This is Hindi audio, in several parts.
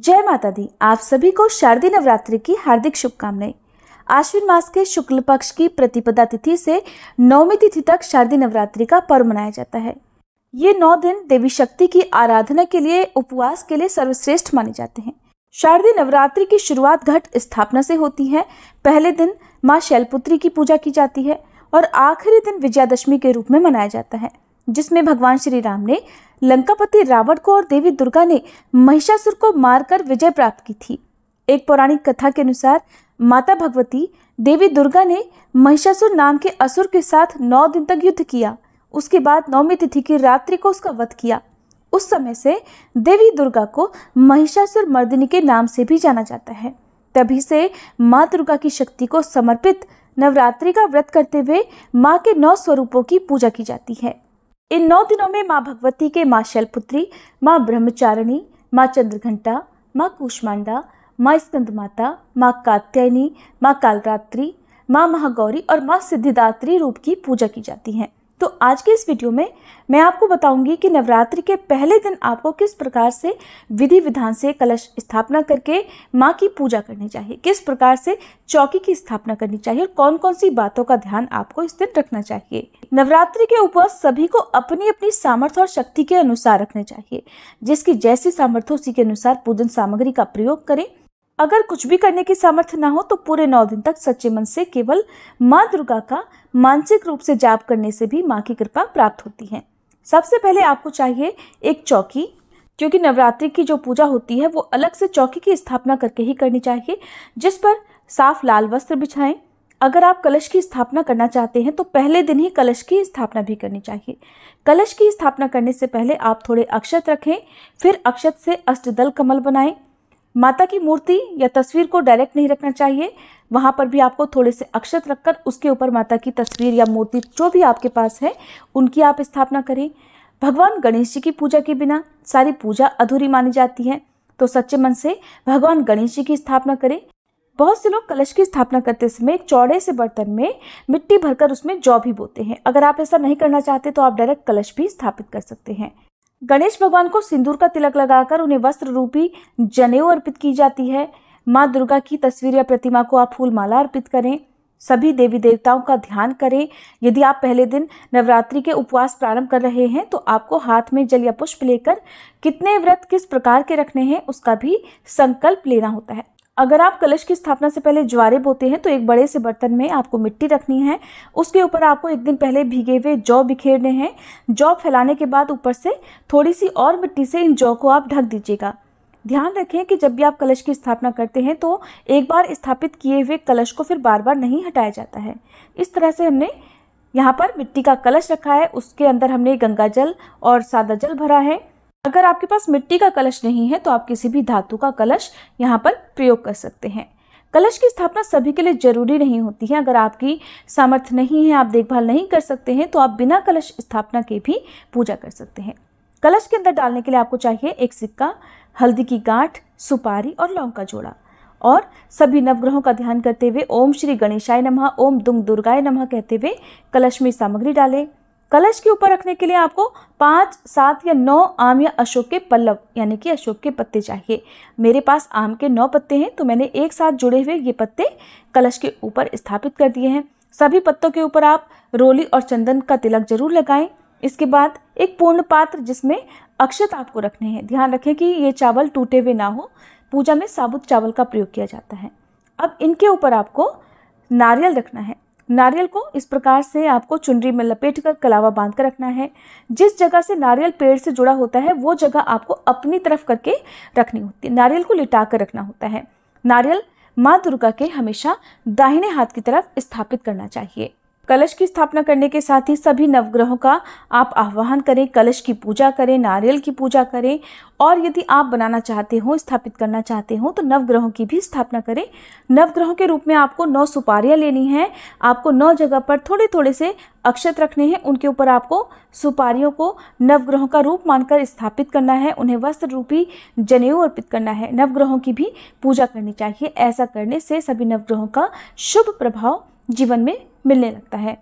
जय माता दी आप सभी को शारदीय नवरात्रि की हार्दिक शुभकामनाएं आश्विन मास के शुक्ल पक्ष की प्रतिपदा तिथि से नवमी तिथि तक शारदीय नवरात्रि का पर्व मनाया जाता है ये नौ दिन देवी शक्ति की आराधना के लिए उपवास के लिए सर्वश्रेष्ठ माने जाते हैं शारदीय नवरात्रि की शुरुआत घट स्थापना से होती है पहले दिन माँ शैलपुत्री की पूजा की जाती है और आखिरी दिन विजयादशमी के रूप में मनाया जाता है जिसमें भगवान श्री राम ने लंकापति रावण को और देवी दुर्गा ने महिषासुर को मारकर विजय प्राप्त की थी एक पौराणिक कथा के अनुसार माता भगवती देवी दुर्गा ने महिषासुर नाम के असुर के साथ नौ दिन तक युद्ध किया उसके बाद नौमी तिथि की रात्रि को उसका वध किया उस समय से देवी दुर्गा को महिषासुर मर्दिनी के नाम से भी जाना जाता है तभी से माँ दुर्गा की शक्ति को समर्पित नवरात्रि का व्रत करते हुए माँ के नौ स्वरूपों की पूजा की जाती है इन नौ दिनों में माँ भगवती के माँ शैलपुत्री माँ ब्रह्मचारिणी माँ चंद्रघंटा माँ कुष्मांडा माँ स्कंद माता माँ कात्यायनी माँ कालरात्रि माँ महागौरी और माँ सिद्धिदात्री रूप की पूजा की जाती हैं तो आज के इस वीडियो में मैं आपको बताऊंगी कि नवरात्रि के पहले दिन आपको किस प्रकार से विधि विधान से कलश स्थापना करके माँ की पूजा करनी चाहिए किस प्रकार से चौकी की स्थापना करनी चाहिए और कौन कौन सी बातों का ध्यान आपको इस दिन रखना चाहिए नवरात्रि के उपवास सभी को अपनी अपनी सामर्थ्य और शक्ति के अनुसार रखने चाहिए जिसकी जैसी सामर्थ्य उसी के अनुसार पूजन सामग्री का प्रयोग करें अगर कुछ भी करने की सामर्थ्य ना हो तो पूरे नौ दिन तक सच्चे मन से केवल माँ दुर्गा का मानसिक रूप से जाप करने से भी माँ की कृपा प्राप्त होती है सबसे पहले आपको चाहिए एक चौकी क्योंकि नवरात्रि की जो पूजा होती है वो अलग से चौकी की स्थापना करके ही करनी चाहिए जिस पर साफ लाल वस्त्र बिछाएं अगर आप कलश की स्थापना करना चाहते हैं तो पहले दिन ही कलश की स्थापना भी करनी चाहिए कलश की स्थापना करने से पहले आप थोड़े अक्षत रखें फिर अक्षत से अष्टदल कमल बनाएं माता की मूर्ति या तस्वीर को डायरेक्ट नहीं रखना चाहिए वहाँ पर भी आपको थोड़े से अक्षत रखकर उसके ऊपर माता की तस्वीर या मूर्ति जो भी आपके पास है उनकी आप स्थापना करें भगवान गणेश जी की पूजा के बिना सारी पूजा अधूरी मानी जाती है तो सच्चे मन से भगवान गणेश जी की स्थापना करें बहुत से लोग कलश की स्थापना करते समय चौड़े से बर्तन में मिट्टी भरकर उसमें जौ भी बोते हैं अगर आप ऐसा नहीं करना चाहते तो आप डायरेक्ट कलश भी स्थापित कर सकते हैं गणेश भगवान को सिंदूर का तिलक लगाकर उन्हें वस्त्र रूपी जनेऊ अर्पित की जाती है माँ दुर्गा की तस्वीर या प्रतिमा को आप फूल माला अर्पित करें सभी देवी देवताओं का ध्यान करें यदि आप पहले दिन नवरात्रि के उपवास प्रारंभ कर रहे हैं तो आपको हाथ में जल या पुष्प लेकर कितने व्रत किस प्रकार के रखने हैं उसका भी संकल्प लेना होता है अगर आप कलश की स्थापना से पहले ज्वारे बोते हैं तो एक बड़े से बर्तन में आपको मिट्टी रखनी है उसके ऊपर आपको एक दिन पहले भीगे हुए जौ बिखेरने हैं जौ फैलाने के बाद ऊपर से थोड़ी सी और मिट्टी से इन जौ को आप ढक दीजिएगा ध्यान रखें कि जब भी आप कलश की स्थापना करते हैं तो एक बार स्थापित किए हुए कलश को फिर बार बार नहीं हटाया जाता है इस तरह से हमने यहाँ पर मिट्टी का कलश रखा है उसके अंदर हमने गंगा जल और सादा जल भरा है अगर आपके पास मिट्टी का कलश नहीं है तो आप किसी भी धातु का कलश यहाँ पर प्रयोग कर सकते हैं कलश की स्थापना सभी के लिए जरूरी नहीं होती है अगर आपकी सामर्थ्य नहीं है आप देखभाल नहीं कर सकते हैं तो आप बिना कलश स्थापना के भी पूजा कर सकते हैं कलश के अंदर डालने के लिए आपको चाहिए एक सिक्का हल्दी की गांठ सुपारी और लौंग का जोड़ा और सभी नवग्रहों का ध्यान करते हुए ओम श्री गणेशाय नमः ओम दुम दुर्गाय नमः कहते हुए कलश में सामग्री डालें कलश के ऊपर रखने के लिए आपको पाँच सात या नौ आम या अशोक के पल्लव यानी कि अशोक के पत्ते चाहिए मेरे पास आम के नौ पत्ते हैं तो मैंने एक साथ जुड़े हुए ये पत्ते कलश के ऊपर स्थापित कर दिए हैं सभी पत्तों के ऊपर आप रोली और चंदन का तिलक जरूर लगाएं इसके बाद एक पूर्ण पात्र जिसमें अक्षत आपको रखने हैं ध्यान रखें कि ये चावल टूटे हुए ना हो पूजा में साबुत चावल का प्रयोग किया जाता है अब इनके ऊपर आपको नारियल रखना है नारियल को इस प्रकार से आपको चुनरी में लपेट कर कलावा बांध कर रखना है जिस जगह से नारियल पेड़ से जुड़ा होता है वो जगह आपको अपनी तरफ करके रखनी होती है नारियल को लिटा कर रखना होता है नारियल माँ दुर्गा के हमेशा दाहिने हाथ की तरफ स्थापित करना चाहिए कलश की स्थापना करने के साथ ही सभी नवग्रहों का आप आह्वान करें कलश की पूजा करें नारियल की पूजा करें और यदि आप बनाना चाहते हो स्थापित करना चाहते हो तो नवग्रहों की भी स्थापना करें नवग्रहों के रूप में आपको नौ सुपारियाँ लेनी है आपको नौ जगह पर थोड़े थोड़े से अक्षत रखने हैं उनके ऊपर आपको सुपारियों को नवग्रहों का रूप मानकर स्थापित करना है उन्हें वस्त्र रूपी जनेऊ अर्पित करना है नवग्रहों की भी पूजा करनी चाहिए ऐसा करने से सभी नवग्रहों का शुभ प्रभाव जीवन में मिलने लगता है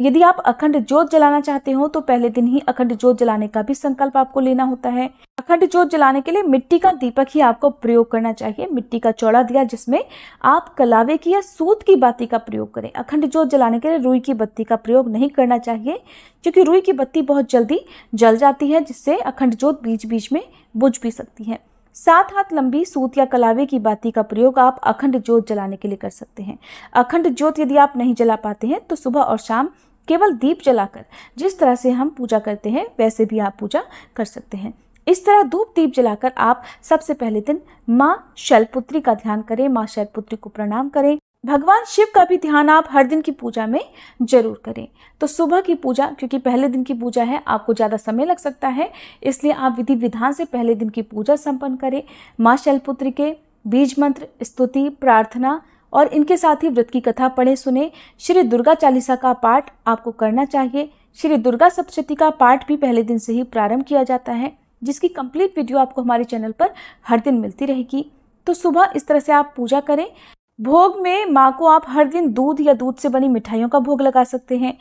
यदि आप अखंड जोत जलाना चाहते हो तो पहले दिन ही अखंड जोत जलाने का भी संकल्प आपको लेना होता है अखंड जोत जलाने के लिए मिट्टी का दीपक ही आपको प्रयोग करना चाहिए मिट्टी का चौड़ा दिया जिसमें आप कलावे की या सूत की बाती का प्रयोग करें अखंड जोत जलाने के लिए रुई की बत्ती का प्रयोग नहीं करना चाहिए क्योंकि रुई की बत्ती बहुत जल्दी जल जाती है जिससे अखंड जोत बीच बीच में बुझ भी सकती है सात हाथ लंबी सूत या कलावे की बाती का प्रयोग आप अखंड ज्योत जलाने के लिए कर सकते हैं अखंड ज्योत यदि आप नहीं जला पाते हैं तो सुबह और शाम केवल दीप जलाकर जिस तरह से हम पूजा करते हैं वैसे भी आप पूजा कर सकते हैं इस तरह धूप दीप जलाकर आप सबसे पहले दिन माँ शैलपुत्री का ध्यान करें माँ शैलपुत्री को प्रणाम करें भगवान शिव का भी ध्यान आप हर दिन की पूजा में जरूर करें तो सुबह की पूजा क्योंकि पहले दिन की पूजा है आपको ज़्यादा समय लग सकता है इसलिए आप विधि विधान से पहले दिन की पूजा संपन्न करें माँ शैलपुत्री के बीज मंत्र स्तुति प्रार्थना और इनके साथ ही व्रत की कथा पढ़े सुने श्री दुर्गा चालीसा का पाठ आपको करना चाहिए श्री दुर्गा सप्तशती का पाठ भी पहले दिन से ही प्रारंभ किया जाता है जिसकी कंप्लीट वीडियो आपको हमारे चैनल पर हर दिन मिलती रहेगी तो सुबह इस तरह से आप पूजा करें भोग में माँ को आप हर दिन दूध या दूध से बनी मिठाइयों का भोग लगा सकते हैं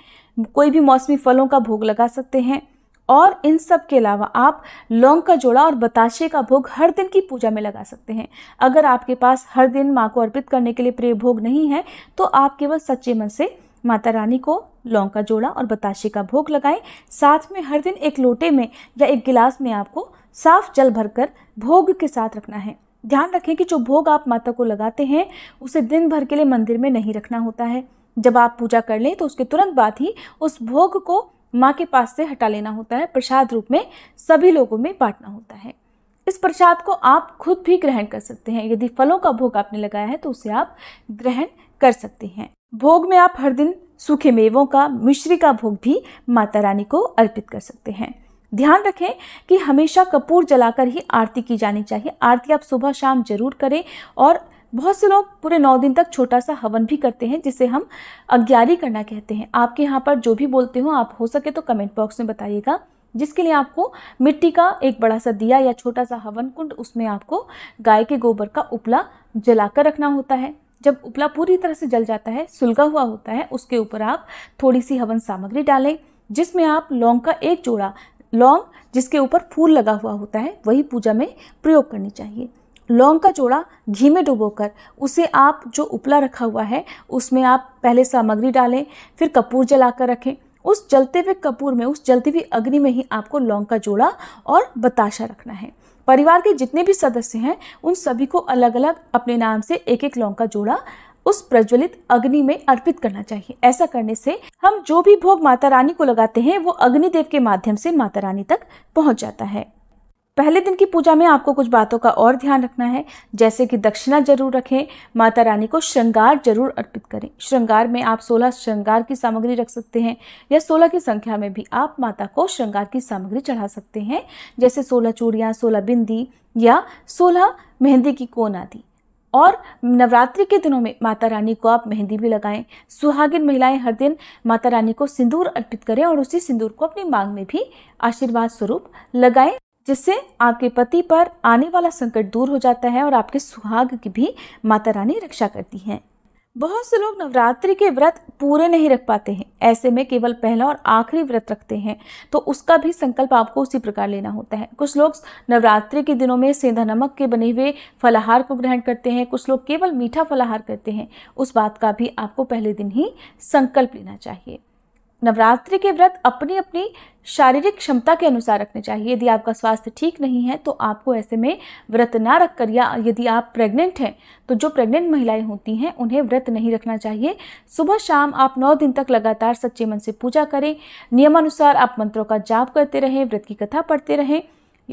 कोई भी मौसमी फलों का भोग लगा सकते हैं और इन सब के अलावा आप लौंग का जोड़ा और बताशे का भोग हर दिन की पूजा में लगा सकते हैं अगर आपके पास हर दिन माँ को अर्पित करने के लिए प्रिय भोग नहीं है तो आप केवल सच्चे मन से माता रानी को लौंग का जोड़ा और बताशे का भोग लगाएं साथ में हर दिन एक लोटे में या एक गिलास में आपको साफ जल भरकर भोग के साथ रखना है ध्यान रखें कि जो भोग आप माता को लगाते हैं उसे दिन भर के लिए मंदिर में नहीं रखना होता है जब आप पूजा कर लें तो उसके तुरंत बाद ही उस भोग को माँ के पास से हटा लेना होता है प्रसाद रूप में सभी लोगों में बांटना होता है इस प्रसाद को आप खुद भी ग्रहण कर सकते हैं यदि फलों का भोग आपने लगाया है तो उसे आप ग्रहण कर सकते हैं भोग में आप हर दिन सूखे मेवों का मिश्री का भोग भी माता रानी को अर्पित कर सकते हैं ध्यान रखें कि हमेशा कपूर जलाकर ही आरती की जानी चाहिए आरती आप सुबह शाम जरूर करें और बहुत से लोग पूरे नौ दिन तक छोटा सा हवन भी करते हैं जिसे हम अज्ञारी करना कहते हैं आपके यहाँ पर जो भी बोलते हो आप हो सके तो कमेंट बॉक्स में बताइएगा जिसके लिए आपको मिट्टी का एक बड़ा सा दिया या छोटा सा हवन कुंड उसमें आपको गाय के गोबर का उपला जलाकर रखना होता है जब उपला पूरी तरह से जल जाता है सुलगा हुआ होता है उसके ऊपर आप थोड़ी सी हवन सामग्री डालें जिसमें आप लौंग का एक जोड़ा लौंग जिसके ऊपर फूल लगा हुआ होता है वही पूजा में प्रयोग करनी चाहिए लौंग का जोड़ा घी में डुबोकर उसे आप जो उपला रखा हुआ है उसमें आप पहले सामग्री डालें फिर कपूर जलाकर रखें उस जलते हुए कपूर में उस जलती हुई अग्नि में ही आपको लौंग का जोड़ा और बताशा रखना है परिवार के जितने भी सदस्य हैं उन सभी को अलग अलग अपने नाम से एक एक लौंग का जोड़ा उस प्रज्वलित अग्नि में अर्पित करना चाहिए ऐसा करने से हम जो भी भोग माता रानी को लगाते हैं वो अग्निदेव के माध्यम से माता रानी तक पहुंच जाता है पहले दिन की पूजा में आपको कुछ बातों का और ध्यान रखना है जैसे कि दक्षिणा जरूर रखें माता रानी को श्रृंगार जरूर अर्पित करें श्रृंगार में आप 16 श्रृंगार की सामग्री रख सकते हैं या 16 की संख्या में भी आप माता को श्रृंगार की सामग्री चढ़ा सकते हैं जैसे 16 चूड़ियाँ 16 बिंदी या 16 मेहंदी की कोन आदि और नवरात्रि के दिनों में माता रानी को आप मेहंदी भी लगाएं सुहागिन महिलाएं हर दिन माता रानी को सिंदूर अर्पित करें और उसी सिंदूर को अपनी मांग में भी आशीर्वाद स्वरूप लगाएं जिससे आपके पति पर आने वाला संकट दूर हो जाता है और आपके सुहाग की भी माता रानी रक्षा करती हैं बहुत से लोग नवरात्रि के व्रत पूरे नहीं रख पाते हैं ऐसे में केवल पहला और आखिरी व्रत रखते हैं तो उसका भी संकल्प आपको उसी प्रकार लेना होता है कुछ लोग नवरात्रि के दिनों में सेंधा नमक के बने हुए फलाहार को ग्रहण करते हैं कुछ लोग केवल मीठा फलाहार करते हैं उस बात का भी आपको पहले दिन ही संकल्प लेना चाहिए नवरात्रि के व्रत अपनी अपनी शारीरिक क्षमता के अनुसार रखने चाहिए यदि आपका स्वास्थ्य ठीक नहीं है तो आपको ऐसे में व्रत ना रख कर या यदि आप प्रेग्नेंट हैं तो जो प्रेग्नेंट महिलाएं होती हैं उन्हें व्रत नहीं रखना चाहिए सुबह शाम आप नौ दिन तक लगातार सच्चे मन से पूजा करें नियमानुसार आप मंत्रों का जाप करते रहें व्रत की कथा पढ़ते रहें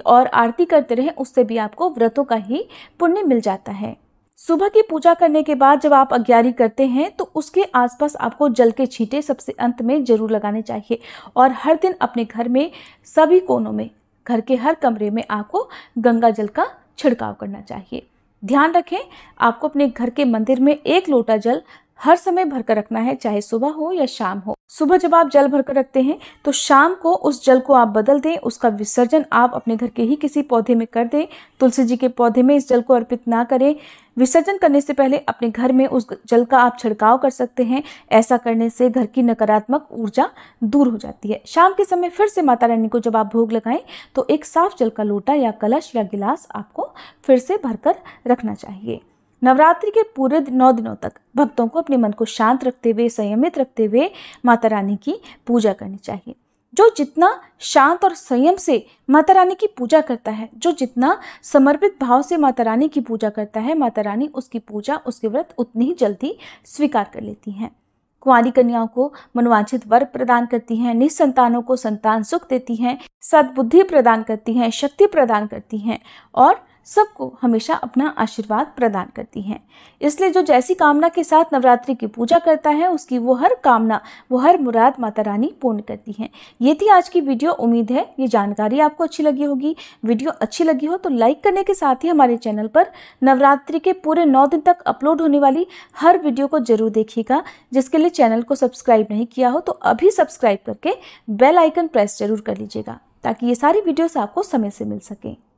और आरती करते रहें उससे भी आपको व्रतों का ही पुण्य मिल जाता है सुबह की पूजा करने के बाद जब आप अग्यारी करते हैं तो उसके आसपास आपको जल के छींटे सबसे अंत में जरूर लगाने चाहिए और हर दिन अपने घर में सभी कोनों में घर के हर कमरे में आपको गंगा जल का छिड़काव करना चाहिए ध्यान रखें आपको अपने घर के मंदिर में एक लोटा जल हर समय भरकर रखना है चाहे सुबह हो या शाम हो सुबह जब आप जल भरकर रखते हैं तो शाम को उस जल को आप बदल दें उसका विसर्जन आप अपने घर के ही किसी पौधे में कर दें तुलसी जी के पौधे में इस जल को अर्पित ना करें विसर्जन करने से पहले अपने घर में उस जल का आप छिड़काव कर सकते हैं ऐसा करने से घर की नकारात्मक ऊर्जा दूर हो जाती है शाम के समय फिर से माता रानी को जब आप भोग लगाएं तो एक साफ जल का लोटा या कलश या गिलास आपको फिर से भरकर रखना चाहिए नवरात्रि के पूरे नौ दिनों तक भक्तों को अपने मन को शांत रखते हुए संयमित रखते हुए माता रानी की पूजा करनी चाहिए जो जितना शांत और संयम से माता रानी की पूजा करता है जो जितना समर्पित भाव से माता रानी की पूजा करता है माता रानी उसकी पूजा उसके व्रत उतनी ही जल्दी स्वीकार कर लेती हैं कुंवारी कन्याओं को मनोवांछित वर प्रदान करती हैं निसंतानों को संतान सुख देती हैं सद्बुद्धि प्रदान करती हैं शक्ति प्रदान करती हैं और सबको हमेशा अपना आशीर्वाद प्रदान करती हैं इसलिए जो जैसी कामना के साथ नवरात्रि की पूजा करता है उसकी वो हर कामना वो हर मुराद माता रानी पूर्ण करती हैं ये थी आज की वीडियो उम्मीद है ये जानकारी आपको अच्छी लगी होगी वीडियो अच्छी लगी हो तो लाइक करने के साथ ही हमारे चैनल पर नवरात्रि के पूरे नौ दिन तक अपलोड होने वाली हर वीडियो को जरूर देखिएगा जिसके लिए चैनल को सब्सक्राइब नहीं किया हो तो अभी सब्सक्राइब करके बेल आइकन प्रेस जरूर कर लीजिएगा ताकि ये सारी वीडियोस आपको समय से मिल सकें